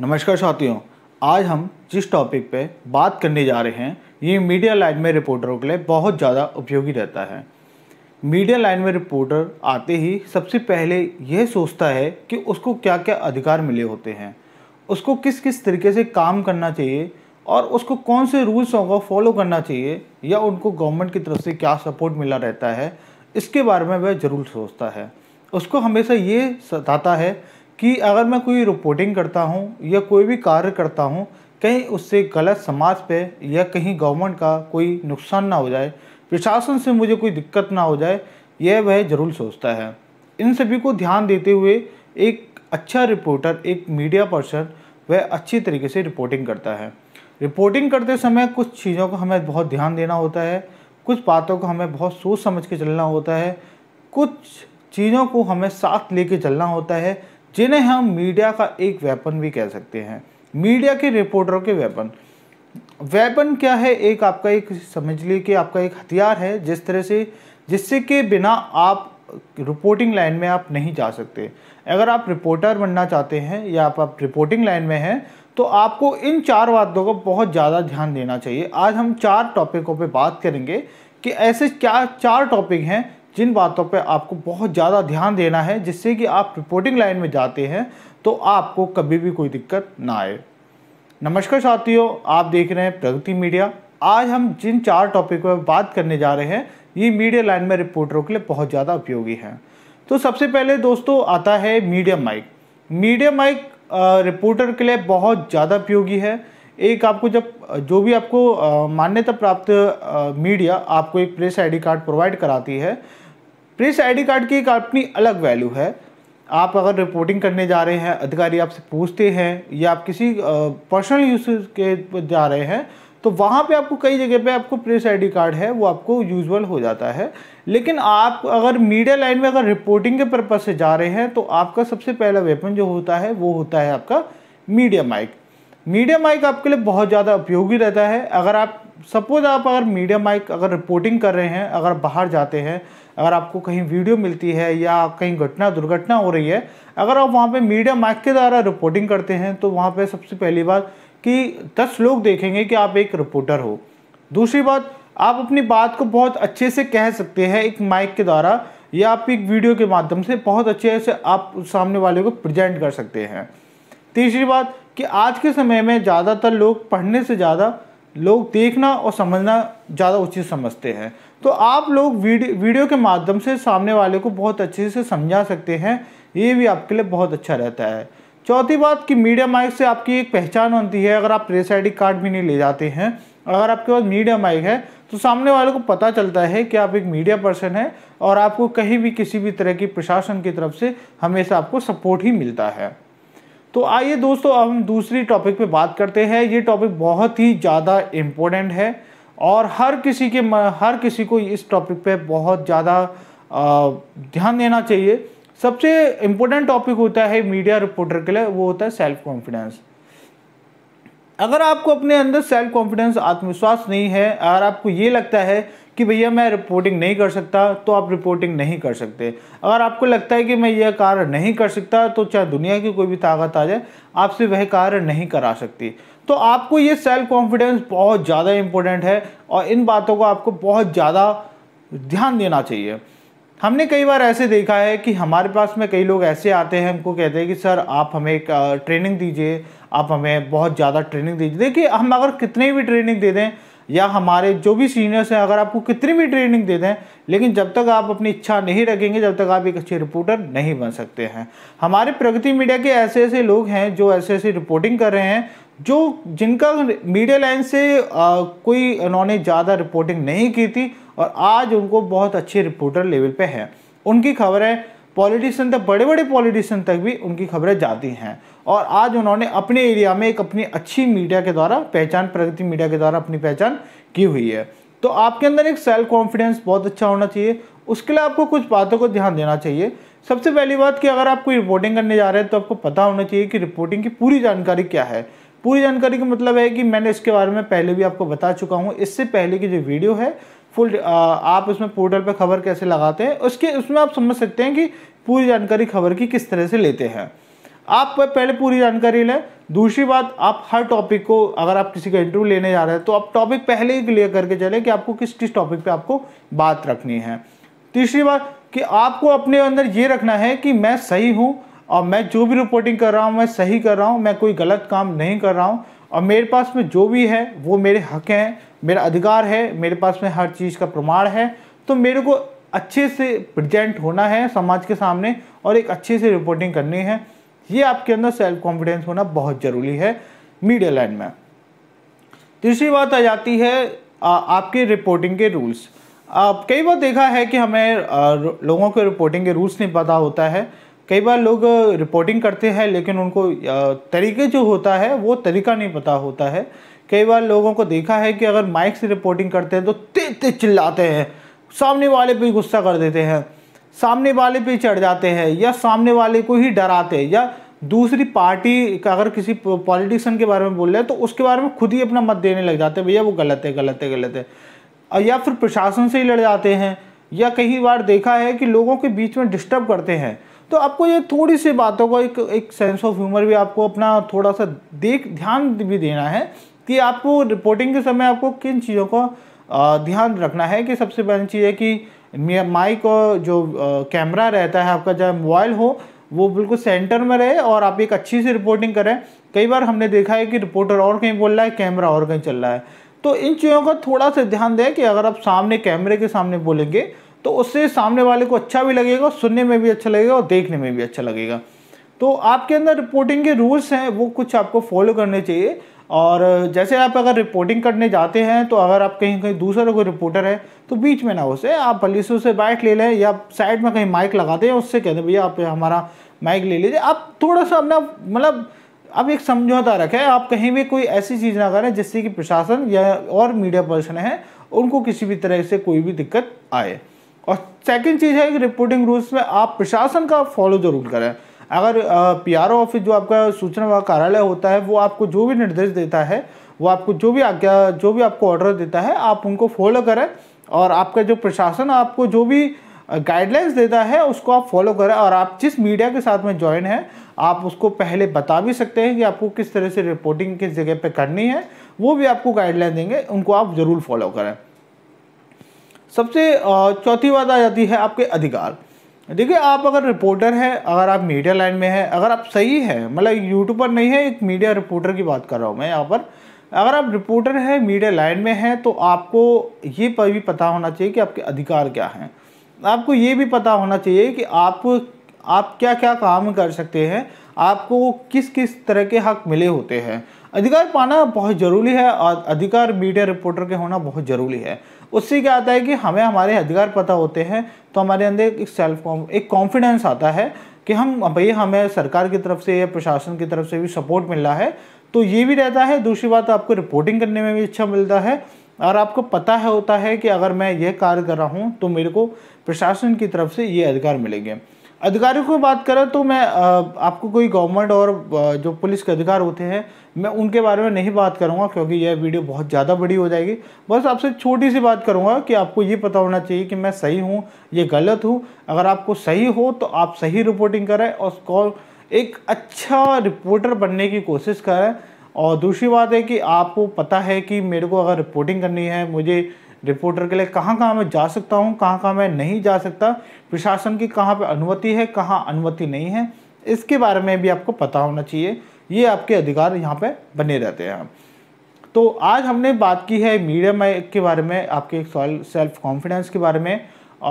नमस्कार साथियों आज हम जिस टॉपिक पे बात करने जा रहे हैं ये मीडिया लाइन में रिपोर्टरों के लिए बहुत ज़्यादा उपयोगी रहता है मीडिया लाइन में रिपोर्टर आते ही सबसे पहले यह सोचता है कि उसको क्या क्या अधिकार मिले होते हैं उसको किस किस तरीके से काम करना चाहिए और उसको कौन से रूल्सों को फॉलो करना चाहिए या उनको गवर्नमेंट की तरफ से क्या सपोर्ट मिला रहता है इसके बारे में वह ज़रूर सोचता है उसको हमेशा ये सताता है कि अगर मैं कोई रिपोर्टिंग करता हूँ या कोई भी कार्य करता हूँ कहीं उससे गलत समाज पे या कहीं गवर्नमेंट का कोई नुकसान ना हो जाए प्रशासन से मुझे कोई दिक्कत ना हो जाए यह वह ज़रूर सोचता है इन सभी को ध्यान देते हुए एक अच्छा रिपोर्टर एक मीडिया पर्सन वह अच्छी तरीके से रिपोर्टिंग करता है रिपोर्टिंग करते समय कुछ चीज़ों को हमें बहुत ध्यान देना होता है कुछ बातों को हमें बहुत सोच समझ के चलना होता है कुछ चीज़ों को हमें साथ लेके चलना होता है जिन्हें हम मीडिया का एक वेपन भी कह सकते हैं मीडिया के रिपोर्टरों के वेपन वेपन क्या है एक आपका एक समझ लिए कि आपका एक हथियार है जिस तरह से जिससे के बिना आप रिपोर्टिंग लाइन में आप नहीं जा सकते अगर आप रिपोर्टर बनना चाहते हैं या आप, आप रिपोर्टिंग लाइन में हैं तो आपको इन चार बातों का बहुत ज़्यादा ध्यान देना चाहिए आज हम चार टॉपिकों पे बात करेंगे कि ऐसे क्या चार टॉपिक हैं जिन बातों पे आपको बहुत ज़्यादा ध्यान देना है जिससे कि आप रिपोर्टिंग लाइन में जाते हैं तो आपको कभी भी कोई दिक्कत ना आए नमस्कार साथियों आप देख रहे हैं प्रगति मीडिया आज हम जिन चार टॉपिक पर बात करने जा रहे हैं ये मीडिया लाइन में रिपोर्टरों के लिए बहुत ज़्यादा उपयोगी हैं तो सबसे पहले दोस्तों आता है media mic media mic reporter के लिए बहुत ज़्यादा उपयोगी है एक आपको जब जो भी आपको मान्यता प्राप्त मीडिया आपको एक प्रेस आईडी कार्ड प्रोवाइड कराती है प्रेस आईडी कार्ड की एक अपनी अलग वैल्यू है आप अगर रिपोर्टिंग करने जा रहे हैं अधिकारी आपसे पूछते हैं या आप किसी पर्सनल यूज के जा रहे हैं तो वहाँ पे आपको कई जगह पे आपको प्रेस आईडी कार्ड है वो आपको यूजुअल हो जाता है लेकिन आप अगर मीडिया लाइन में अगर रिपोर्टिंग के पर्पज से जा रहे हैं तो आपका सबसे पहला वेपन जो होता है वो होता है आपका मीडिया माइक मीडिया माइक आपके लिए बहुत ज़्यादा उपयोगी रहता है अगर आप सपोज़ आप अगर मीडिया माइक अगर रिपोर्टिंग कर रहे हैं अगर बाहर जाते हैं अगर आपको कहीं वीडियो मिलती है या कहीं घटना दुर्घटना हो रही है अगर आप वहाँ पे मीडिया माइक के द्वारा रिपोर्टिंग करते हैं तो वहाँ पे सबसे पहली बात कि दस लोग देखेंगे कि आप एक रिपोर्टर हो दूसरी बात आप अपनी बात को बहुत अच्छे से कह सकते हैं एक माइक के द्वारा या आप एक वीडियो के माध्यम से बहुत अच्छे से आप सामने वाले को प्रजेंट कर सकते हैं तीसरी बात कि आज के समय में ज़्यादातर लोग पढ़ने से ज़्यादा लोग देखना और समझना ज़्यादा उचित समझते हैं तो आप लोग वीडियो वीडियो के माध्यम से सामने वाले को बहुत अच्छे से समझा सकते हैं ये भी आपके लिए बहुत अच्छा रहता है चौथी बात कि मीडिया माइक से आपकी एक पहचान बनती है अगर आप प्रेस आई कार्ड भी नहीं ले जाते हैं अगर आपके पास मीडिया माइक है तो सामने वाले को पता चलता है कि आप एक मीडिया पर्सन हैं और आपको कहीं भी किसी भी तरह की प्रशासन की तरफ से हमेशा आपको सपोर्ट ही मिलता है तो आइए दोस्तों अब हम दूसरी टॉपिक पे बात करते हैं ये टॉपिक बहुत ही ज़्यादा इम्पोर्टेंट है और हर किसी के हर किसी को इस टॉपिक पे बहुत ज़्यादा ध्यान देना चाहिए सबसे इम्पोर्टेंट टॉपिक होता है मीडिया रिपोर्टर के लिए वो होता है सेल्फ कॉन्फिडेंस अगर आपको अपने अंदर सेल्फ कॉन्फिडेंस आत्मविश्वास नहीं है अगर आपको ये लगता है कि भैया मैं रिपोर्टिंग नहीं कर सकता तो आप रिपोर्टिंग नहीं कर सकते अगर आपको लगता है कि मैं यह कार्य नहीं कर सकता तो चाहे दुनिया की कोई भी ताकत आ जाए आपसे वह कार्य नहीं करा सकती तो आपको ये सेल्फ कॉन्फिडेंस बहुत ज़्यादा इम्पोर्टेंट है और इन बातों को आपको बहुत ज़्यादा ध्यान देना चाहिए हमने कई बार ऐसे देखा है कि हमारे पास में कई लोग ऐसे आते हैं हमको कहते हैं कि सर आप हमें एक ट्रेनिंग दीजिए आप हमें बहुत ज़्यादा ट्रेनिंग दीजिए देखिए हम अगर कितने भी ट्रेनिंग दे दें या हमारे जो भी सीनियर्स हैं अगर आपको कितनी भी ट्रेनिंग दे दें लेकिन जब तक आप अपनी इच्छा नहीं रखेंगे जब तक आप एक अच्छे रिपोर्टर नहीं बन सकते हैं हमारे प्रगति मीडिया के ऐसे ऐसे लोग हैं जो ऐसे ऐसे रिपोर्टिंग कर रहे हैं जो जिनका मीडिया लाइन से आ, कोई उन्होंने ज़्यादा रिपोर्टिंग नहीं की थी और आज उनको बहुत अच्छे रिपोर्टर लेवल पर है उनकी खबर है पॉलिटिशियन तक बड़े बड़े पॉलिटिशियन तक भी उनकी खबरें जाती हैं और आज उन्होंने अपने एरिया में एक अपनी अच्छी मीडिया के द्वारा पहचान प्रगति मीडिया के द्वारा अपनी पहचान की हुई है तो आपके अंदर एक सेल्फ कॉन्फिडेंस बहुत अच्छा होना चाहिए उसके लिए आपको कुछ बातों को ध्यान देना चाहिए सबसे पहली बात कि अगर आप कोई रिपोर्टिंग करने जा रहे हैं तो आपको पता होना चाहिए कि रिपोर्टिंग की पूरी जानकारी क्या है पूरी जानकारी का मतलब है कि मैंने इसके बारे में पहले भी आपको बता चुका हूँ इससे पहले की जो वीडियो है फुल आप उसमें पोर्टल पर खबर कैसे लगाते हैं उसके उसमें आप समझ सकते हैं कि पूरी जानकारी खबर की किस तरह से लेते हैं आप पहले पूरी जानकारी लें दूसरी बात आप हर टॉपिक को अगर आप किसी का इंटरव्यू लेने जा रहे हैं तो आप टॉपिक पहले ही क्लियर करके चले कि आपको किस किस टॉपिक पे आपको बात रखनी है तीसरी बात कि आपको अपने अंदर ये रखना है कि मैं सही हूँ और मैं जो भी रिपोर्टिंग कर रहा हूँ मैं सही कर रहा हूँ मैं कोई गलत काम नहीं कर रहा हूँ और मेरे पास में जो भी है वो मेरे हक हैं मेरा अधिकार है मेरे पास में हर चीज़ का प्रमाण है तो मेरे को अच्छे से प्रजेंट होना है समाज के सामने और एक अच्छे से रिपोर्टिंग करनी है ये आपके अंदर सेल्फ कॉन्फिडेंस होना बहुत ज़रूरी है मीडिया लाइन में तीसरी बात आ जाती है आ, आपके रिपोर्टिंग के रूल्स आप कई बार देखा है कि हमें आ, लोगों को रिपोर्टिंग के रूल्स नहीं पता होता है कई बार लोग रिपोर्टिंग करते हैं लेकिन उनको तरीके जो होता है वो तरीका नहीं पता होता है कई बार लोगों को देखा है कि अगर माइक से रिपोर्टिंग करते हैं तो तेज तेज चिल्लाते हैं सामने वाले पर गुस्सा कर देते हैं सामने वाले पर चढ़ जाते हैं या सामने वाले को ही डराते हैं या दूसरी पार्टी का अगर किसी पॉलिटिशियन के बारे में बोल रहे हैं तो उसके बारे में खुद ही अपना मत देने लग जाते हैं भैया वो गलत है गलत है गलत है या फिर प्रशासन से ही लड़ जाते हैं या कई बार देखा है कि लोगों के बीच में डिस्टर्ब करते हैं तो आपको ये थोड़ी सी बातों का एक एक सेंस ऑफ ह्यूमर भी आपको अपना थोड़ा सा देख ध्यान भी देना है कि आपको रिपोर्टिंग के समय आपको किन चीज़ों को ध्यान रखना है कि सबसे पहली चीज़ है कि माइक और जो कैमरा रहता है आपका चाहे मोबाइल हो वो बिल्कुल सेंटर में रहे और आप एक अच्छी सी रिपोर्टिंग करें कई बार हमने देखा है कि रिपोर्टर और कहीं बोल रहा है कैमरा और कहीं चल रहा है तो इन चीज़ों का थोड़ा सा ध्यान दें कि अगर आप सामने कैमरे के सामने बोलेंगे तो उससे सामने वाले को अच्छा भी लगेगा सुनने में भी अच्छा लगेगा और देखने में भी अच्छा लगेगा तो आपके अंदर रिपोर्टिंग के रूल्स हैं वो कुछ आपको फॉलो करने चाहिए और जैसे आप अगर रिपोर्टिंग करने जाते हैं तो अगर आप कहीं कहीं दूसरा कोई रिपोर्टर है तो बीच में ना उसे आप भले से उसे बाइक ले लें या साइड में कहीं माइक लगा दें उससे कह दें भैया आप हमारा माइक ले लीजिए आप थोड़ा सा अपना मतलब अब एक समझौता रखें आप कहीं भी कोई ऐसी चीज़ ना करें जिससे कि प्रशासन या और मीडिया पर्सन हैं उनको किसी भी तरह से कोई भी दिक्कत आए और सेकंड चीज़ है कि रिपोर्टिंग रूल्स में आप प्रशासन का फॉलो ज़रूर करें अगर पीआरओ ऑफिस जो आपका सूचना कार्यालय होता है वो आपको जो भी निर्देश देता है वो आपको जो भी आज्ञा जो भी आपको ऑर्डर देता है आप उनको फॉलो करें और आपका जो प्रशासन आपको जो भी गाइडलाइंस देता है उसको आप फॉलो करें और आप जिस मीडिया के साथ में ज्वाइन है आप उसको पहले बता भी सकते हैं कि आपको किस तरह से रिपोर्टिंग किस जगह पे करनी है वो भी आपको गाइडलाइन देंगे उनको आप ज़रूर फॉलो करें सबसे चौथी बात आ जाती है आपके अधिकार देखिए आप अगर रिपोर्टर हैं अगर आप मीडिया लाइन में हैं अगर आप सही हैं मतलब यूट्यूब पर नहीं है एक मीडिया रिपोर्टर की बात कर रहा हूँ मैं यहाँ पर अगर आप रिपोर्टर हैं मीडिया लाइन में हैं तो आपको ये पर भी पता होना चाहिए कि आपके अधिकार क्या हैं आपको ये भी पता होना चाहिए कि आप आप क्या क्या काम कर सकते हैं आपको किस किस तरह के हक मिले होते हैं अधिकार पाना बहुत ज़रूरी है और अधिकार मीडिया रिपोर्टर के होना बहुत ज़रूरी है उससे क्या आता है कि हमें हमारे अधिकार पता होते हैं तो हमारे अंदर एक सेल्फ एक कॉन्फिडेंस आता है कि हम भैया हमें सरकार की तरफ से या प्रशासन की तरफ से भी सपोर्ट मिल रहा है तो ये भी रहता है दूसरी बात आपको रिपोर्टिंग करने में भी अच्छा मिलता है और आपको पता है होता है कि अगर मैं यह कार्य कर रहा हूँ तो मेरे को प्रशासन की तरफ से ये अधिकार मिलेंगे अधिकारियों की बात करें तो मैं आपको कोई गवर्नमेंट और जो पुलिस के अधिकार होते हैं मैं उनके बारे में नहीं बात करूँगा क्योंकि यह वीडियो बहुत ज़्यादा बड़ी हो जाएगी बस आपसे छोटी सी बात करूँगा कि आपको ये पता होना चाहिए कि मैं सही हूँ ये गलत हूँ अगर आपको सही हो तो आप सही रिपोर्टिंग करें और एक अच्छा रिपोर्टर बनने की कोशिश करें और दूसरी बात है कि आपको पता है कि मेरे को अगर रिपोर्टिंग करनी है मुझे रिपोर्टर के लिए कहाँ कहाँ मैं जा सकता हूँ कहाँ कहाँ मैं नहीं जा सकता प्रशासन की कहाँ पर अनुमति है कहाँ अनुमति नहीं है इसके बारे में भी आपको पता होना चाहिए ये आपके अधिकार यहाँ पर बने रहते हैं तो आज हमने बात की है मीडिया के बारे में आपके सेल्फ कॉन्फिडेंस के बारे में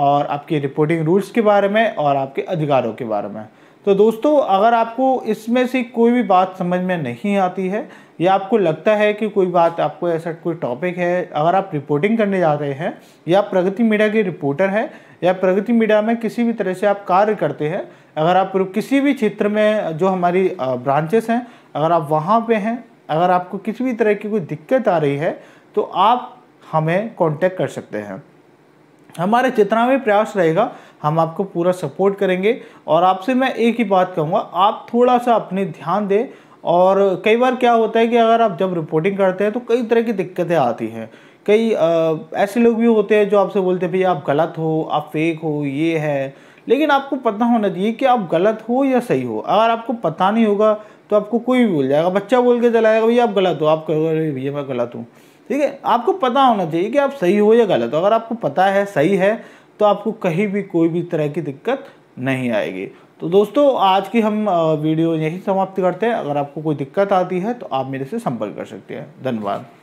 और आपके रिपोर्टिंग रूल्स के बारे में और आपके अधिकारों के बारे में तो दोस्तों अगर आपको इसमें से कोई भी बात समझ में नहीं आती है या आपको लगता है कि कोई बात आपको ऐसा कोई टॉपिक है अगर आप रिपोर्टिंग करने जा रहे हैं या प्रगति मीडिया के रिपोर्टर हैं या प्रगति मीडिया में किसी भी तरह से आप कार्य करते हैं अगर आप किसी भी क्षेत्र में जो हमारी ब्रांचेस हैं अगर आप वहाँ पे हैं अगर आपको किसी भी तरह की कोई दिक्कत आ रही है तो आप हमें कॉन्टेक्ट कर सकते हैं हमारे जितना भी प्रयास रहेगा हम आपको पूरा सपोर्ट करेंगे और आपसे मैं एक ही बात कहूँगा आप थोड़ा सा अपने ध्यान दें और कई बार क्या होता है कि अगर आप जब रिपोर्टिंग करते हैं तो कई तरह की दिक्कतें आती हैं कई ऐसे लोग भी होते हैं जो आपसे बोलते हैं भैया आप गलत हो आप फेक हो ये है लेकिन आपको पता होना चाहिए कि आप गलत हो या सही हो अगर आपको पता नहीं होगा तो आपको कोई भी बोल जाएगा बच्चा बोल के चलाएगा भैया आप गलत हो आप कहोगे अरे भैया मैं गलत हूँ ठीक है आपको पता होना चाहिए कि आप सही हो या गलत हो अगर आपको पता है सही है तो आपको कहीं भी कोई भी तरह की दिक्कत नहीं आएगी तो दोस्तों आज की हम वीडियो यही समाप्त करते हैं अगर आपको कोई दिक्कत आती है तो आप मेरे से संपर्क कर सकते हैं धन्यवाद